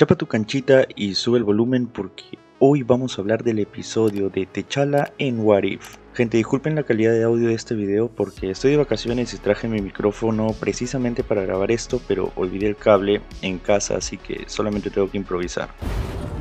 Chapa tu canchita y sube el volumen porque hoy vamos a hablar del episodio de Techala en Warif. Gente, disculpen la calidad de audio de este video porque estoy de vacaciones y traje mi micrófono precisamente para grabar esto, pero olvidé el cable en casa, así que solamente tengo que improvisar.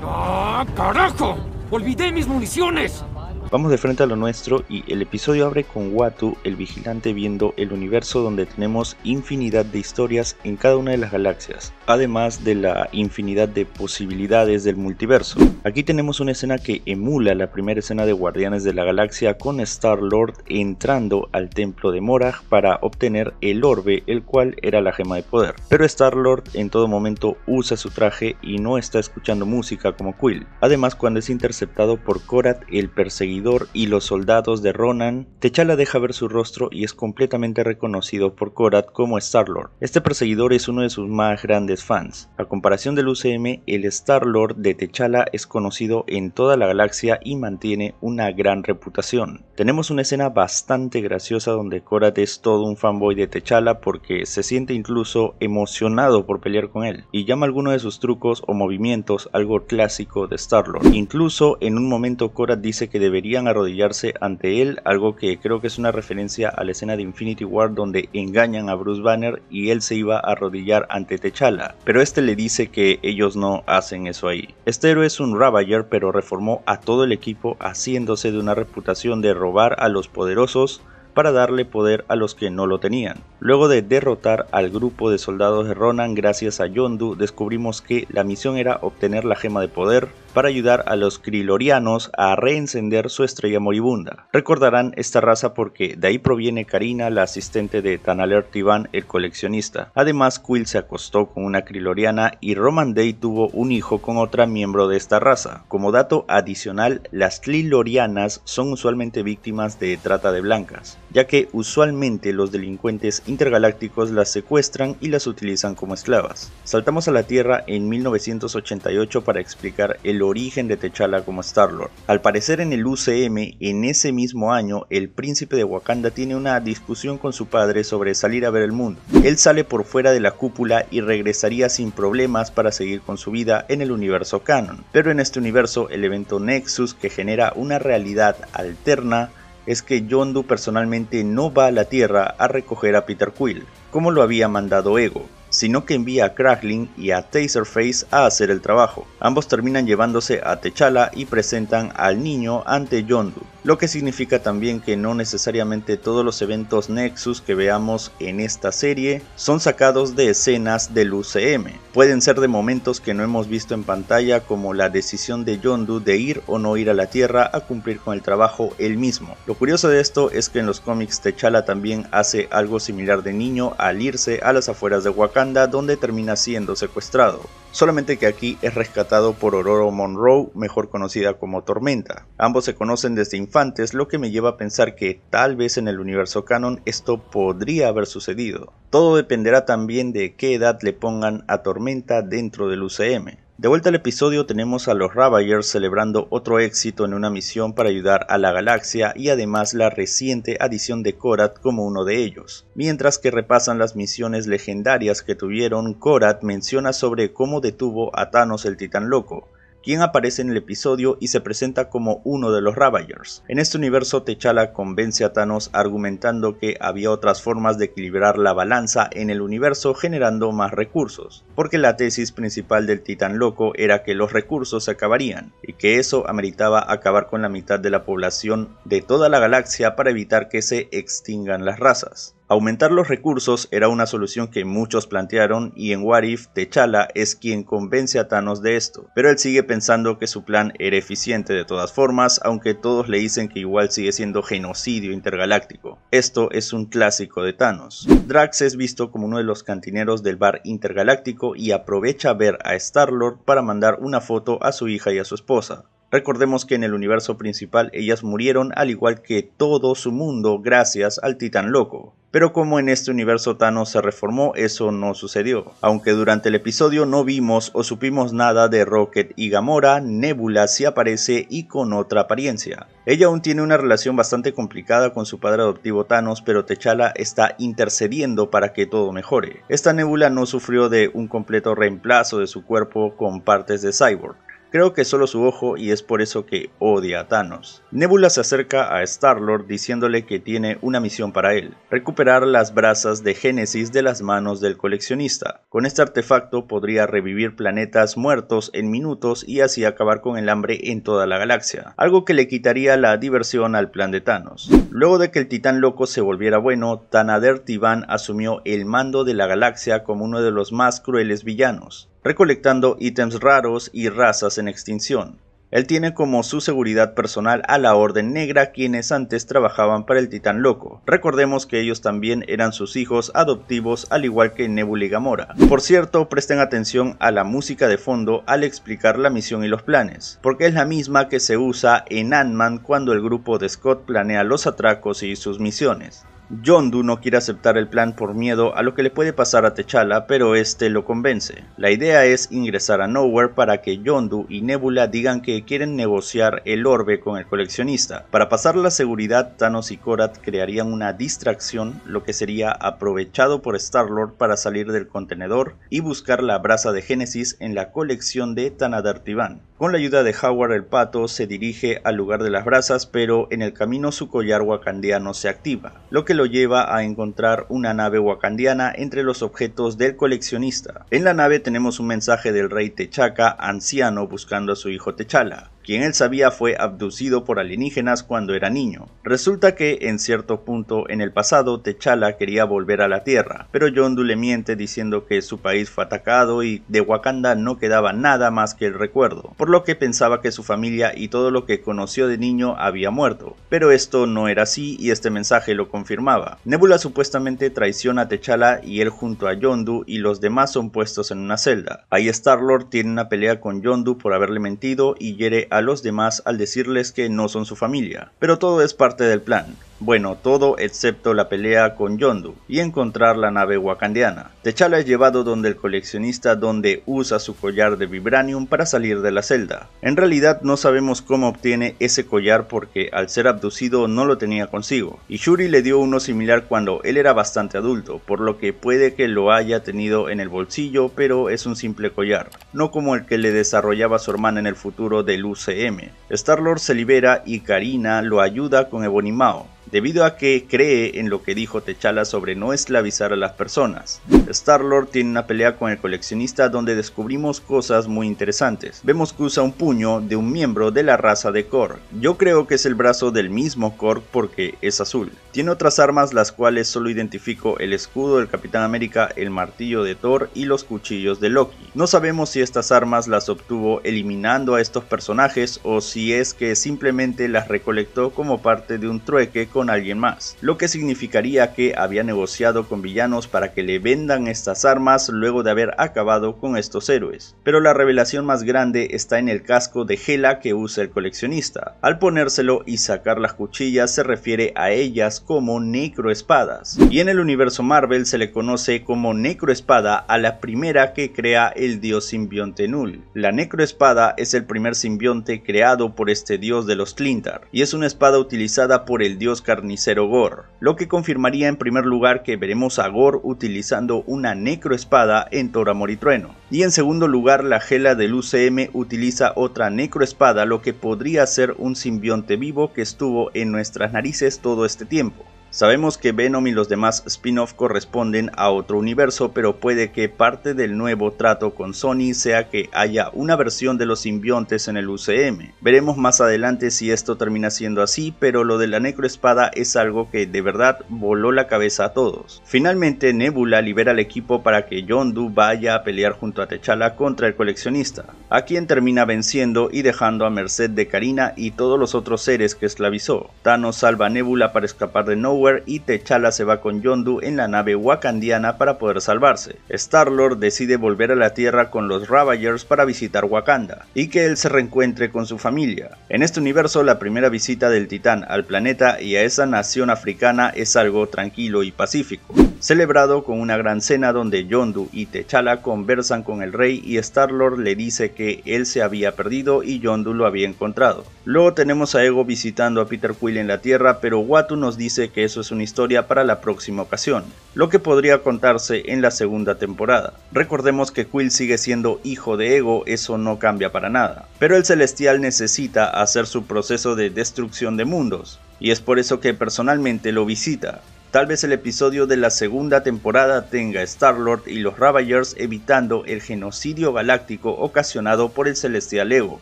¡Ah, carajo! ¡Olvidé mis municiones! Vamos de frente a lo nuestro y el episodio abre con Watu, el vigilante, viendo el universo donde tenemos infinidad de historias en cada una de las galaxias, además de la infinidad de posibilidades del multiverso. Aquí tenemos una escena que emula la primera escena de Guardianes de la Galaxia con Star-Lord entrando al templo de Morag para obtener el orbe, el cual era la gema de poder. Pero Star-Lord en todo momento usa su traje y no está escuchando música como Quill. Además, cuando es interceptado por Korat, el perseguidor y los soldados de Ronan, T'Challa deja ver su rostro y es completamente reconocido por Korat como Star-Lord. Este perseguidor es uno de sus más grandes fans. A comparación del UCM, el Star-Lord de T'Challa es conocido en toda la galaxia y mantiene una gran reputación. Tenemos una escena bastante graciosa donde Korat es todo un fanboy de T'Challa porque se siente incluso emocionado por pelear con él y llama alguno de sus trucos o movimientos algo clásico de Star-Lord. Incluso en un momento Korat dice que debería arrodillarse ante él, algo que creo que es una referencia a la escena de Infinity War donde engañan a Bruce Banner y él se iba a arrodillar ante T'Challa, pero este le dice que ellos no hacen eso ahí. Este héroe es un Ravager, pero reformó a todo el equipo haciéndose de una reputación de robar a los poderosos para darle poder a los que no lo tenían. Luego de derrotar al grupo de soldados de Ronan gracias a Yondu, descubrimos que la misión era obtener la gema de poder para ayudar a los Krilorianos a reencender su estrella moribunda. Recordarán esta raza porque de ahí proviene Karina, la asistente de Tanaler Tivan, el coleccionista. Además, Quill se acostó con una Kriloriana y Roman Day tuvo un hijo con otra miembro de esta raza. Como dato adicional, las Krilorianas son usualmente víctimas de trata de blancas ya que usualmente los delincuentes intergalácticos las secuestran y las utilizan como esclavas. Saltamos a la Tierra en 1988 para explicar el origen de T'Challa como Star-Lord. Al parecer en el UCM, en ese mismo año, el príncipe de Wakanda tiene una discusión con su padre sobre salir a ver el mundo. Él sale por fuera de la cúpula y regresaría sin problemas para seguir con su vida en el universo canon. Pero en este universo, el evento Nexus, que genera una realidad alterna, es que Yondu personalmente no va a la Tierra a recoger a Peter Quill, como lo había mandado Ego, sino que envía a Kraglin y a Taserface a hacer el trabajo. Ambos terminan llevándose a Techala y presentan al niño ante Yondu, lo que significa también que no necesariamente todos los eventos Nexus que veamos en esta serie son sacados de escenas del UCM. Pueden ser de momentos que no hemos visto en pantalla como la decisión de Yondu de ir o no ir a la Tierra a cumplir con el trabajo él mismo. Lo curioso de esto es que en los cómics T'Challa también hace algo similar de niño al irse a las afueras de Wakanda donde termina siendo secuestrado solamente que aquí es rescatado por Ororo Monroe, mejor conocida como Tormenta. Ambos se conocen desde infantes, lo que me lleva a pensar que tal vez en el universo canon esto podría haber sucedido. Todo dependerá también de qué edad le pongan a Tormenta dentro del UCM. De vuelta al episodio tenemos a los Ravagers celebrando otro éxito en una misión para ayudar a la galaxia y además la reciente adición de Korat como uno de ellos. Mientras que repasan las misiones legendarias que tuvieron, Korat menciona sobre cómo detuvo a Thanos el Titán Loco, quien aparece en el episodio y se presenta como uno de los Ravagers. En este universo, T'Challa convence a Thanos argumentando que había otras formas de equilibrar la balanza en el universo generando más recursos, porque la tesis principal del Titán Loco era que los recursos se acabarían y que eso ameritaba acabar con la mitad de la población de toda la galaxia para evitar que se extingan las razas. Aumentar los recursos era una solución que muchos plantearon y en Warif T'Challa es quien convence a Thanos de esto, pero él sigue pensando que su plan era eficiente de todas formas, aunque todos le dicen que igual sigue siendo genocidio intergaláctico. Esto es un clásico de Thanos. Drax es visto como uno de los cantineros del bar intergaláctico y aprovecha ver a Star-Lord para mandar una foto a su hija y a su esposa. Recordemos que en el universo principal ellas murieron al igual que todo su mundo gracias al titán loco. Pero como en este universo Thanos se reformó, eso no sucedió. Aunque durante el episodio no vimos o supimos nada de Rocket y Gamora, Nebula se aparece y con otra apariencia. Ella aún tiene una relación bastante complicada con su padre adoptivo Thanos, pero T'Challa está intercediendo para que todo mejore. Esta Nebula no sufrió de un completo reemplazo de su cuerpo con partes de Cyborg. Creo que solo su ojo y es por eso que odia a Thanos. Nebula se acerca a Star-Lord diciéndole que tiene una misión para él, recuperar las brasas de Génesis de las manos del coleccionista. Con este artefacto podría revivir planetas muertos en minutos y así acabar con el hambre en toda la galaxia, algo que le quitaría la diversión al plan de Thanos. Luego de que el titán loco se volviera bueno, Tanader Tivan asumió el mando de la galaxia como uno de los más crueles villanos recolectando ítems raros y razas en extinción. Él tiene como su seguridad personal a la Orden Negra, quienes antes trabajaban para el Titán Loco. Recordemos que ellos también eran sus hijos adoptivos, al igual que Nebula y Gamora. Por cierto, presten atención a la música de fondo al explicar la misión y los planes, porque es la misma que se usa en Ant-Man cuando el grupo de Scott planea los atracos y sus misiones. Yondu no quiere aceptar el plan por miedo a lo que le puede pasar a Techala, pero este lo convence. La idea es ingresar a Nowhere para que Yondu y Nebula digan que quieren negociar el orbe con el coleccionista. Para pasar la seguridad, Thanos y Korat crearían una distracción, lo que sería aprovechado por Star-Lord para salir del contenedor y buscar la brasa de Génesis en la colección de Tanadartivan. Con la ayuda de Howard el Pato se dirige al lugar de las brasas, pero en el camino su collar wakandiano se activa, lo que lo lleva a encontrar una nave wakandiana entre los objetos del coleccionista. En la nave tenemos un mensaje del rey Techaca anciano buscando a su hijo Techala quien él sabía fue abducido por alienígenas cuando era niño. Resulta que en cierto punto en el pasado T'Challa quería volver a la Tierra, pero Yondu le miente diciendo que su país fue atacado y de Wakanda no quedaba nada más que el recuerdo, por lo que pensaba que su familia y todo lo que conoció de niño había muerto. Pero esto no era así y este mensaje lo confirmaba. Nebula supuestamente traiciona a T'Challa y él junto a Yondu y los demás son puestos en una celda. Ahí Star-Lord tiene una pelea con Yondu por haberle mentido y hiere a los demás al decirles que no son su familia. Pero todo es parte del plan. Bueno, todo excepto la pelea con Yondu y encontrar la nave wakandiana. T'Challa es llevado donde el coleccionista donde usa su collar de vibranium para salir de la celda. En realidad no sabemos cómo obtiene ese collar porque al ser abducido no lo tenía consigo. Y Shuri le dio uno similar cuando él era bastante adulto, por lo que puede que lo haya tenido en el bolsillo, pero es un simple collar, no como el que le desarrollaba su hermana en el futuro del UCM. Star-Lord se libera y Karina lo ayuda con Ebonimao, debido a que cree en lo que dijo Techala sobre no esclavizar a las personas. Star-Lord tiene una pelea con el coleccionista donde descubrimos cosas muy interesantes. Vemos que usa un puño de un miembro de la raza de Korg. Yo creo que es el brazo del mismo Korg porque es azul. Tiene otras armas las cuales solo identifico el escudo del Capitán América, el martillo de Thor y los cuchillos de Loki. No sabemos si estas armas las obtuvo eliminando a estos personajes o si es que simplemente las recolectó como parte de un trueque con alguien más, lo que significaría que había negociado con villanos para que le vendan estas armas luego de haber acabado con estos héroes. Pero la revelación más grande está en el casco de Hela que usa el coleccionista. Al ponérselo y sacar las cuchillas se refiere a ellas como necroespadas. Y en el universo Marvel se le conoce como necroespada a la primera que crea el dios simbionte Null. La necroespada es el primer simbionte creado por este dios de los Clintar y es una espada utilizada por el dios carnicero Gore, lo que confirmaría en primer lugar que veremos a Gore utilizando una necroespada en Tora Trueno, y en segundo lugar la Gela del UCM utiliza otra necroespada lo que podría ser un simbionte vivo que estuvo en nuestras narices todo este tiempo. Sabemos que Venom y los demás spin-off corresponden a otro universo, pero puede que parte del nuevo trato con Sony sea que haya una versión de los simbiontes en el UCM. Veremos más adelante si esto termina siendo así, pero lo de la necroespada es algo que de verdad voló la cabeza a todos. Finalmente, Nebula libera al equipo para que Yondu vaya a pelear junto a Techala contra el coleccionista, a quien termina venciendo y dejando a merced de Karina y todos los otros seres que esclavizó. Thanos salva a Nebula para escapar de No y T'Challa se va con Yondu en la nave wakandiana para poder salvarse. Star-Lord decide volver a la Tierra con los Ravagers para visitar Wakanda y que él se reencuentre con su familia. En este universo la primera visita del titán al planeta y a esa nación africana es algo tranquilo y pacífico, celebrado con una gran cena donde Yondu y T'Challa conversan con el rey y Star-Lord le dice que él se había perdido y Yondu lo había encontrado. Luego tenemos a Ego visitando a Peter Quill en la Tierra, pero Watu nos dice que es eso es una historia para la próxima ocasión, lo que podría contarse en la segunda temporada. Recordemos que Quill sigue siendo hijo de Ego, eso no cambia para nada, pero el Celestial necesita hacer su proceso de destrucción de mundos, y es por eso que personalmente lo visita. Tal vez el episodio de la segunda temporada tenga Star-Lord y los Ravagers evitando el genocidio galáctico ocasionado por el Celestial Ego,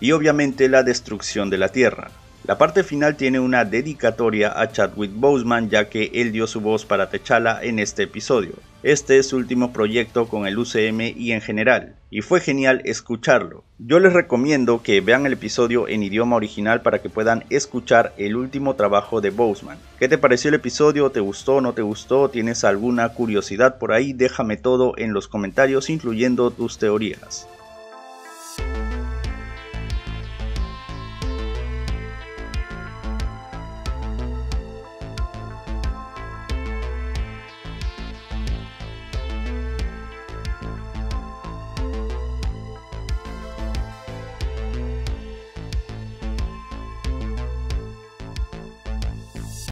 y obviamente la destrucción de la Tierra. La parte final tiene una dedicatoria a Chadwick Boseman ya que él dio su voz para T'Challa en este episodio. Este es su último proyecto con el UCM y en general, y fue genial escucharlo. Yo les recomiendo que vean el episodio en idioma original para que puedan escuchar el último trabajo de Boseman. ¿Qué te pareció el episodio? ¿Te gustó? ¿No te gustó? ¿Tienes alguna curiosidad por ahí? Déjame todo en los comentarios incluyendo tus teorías.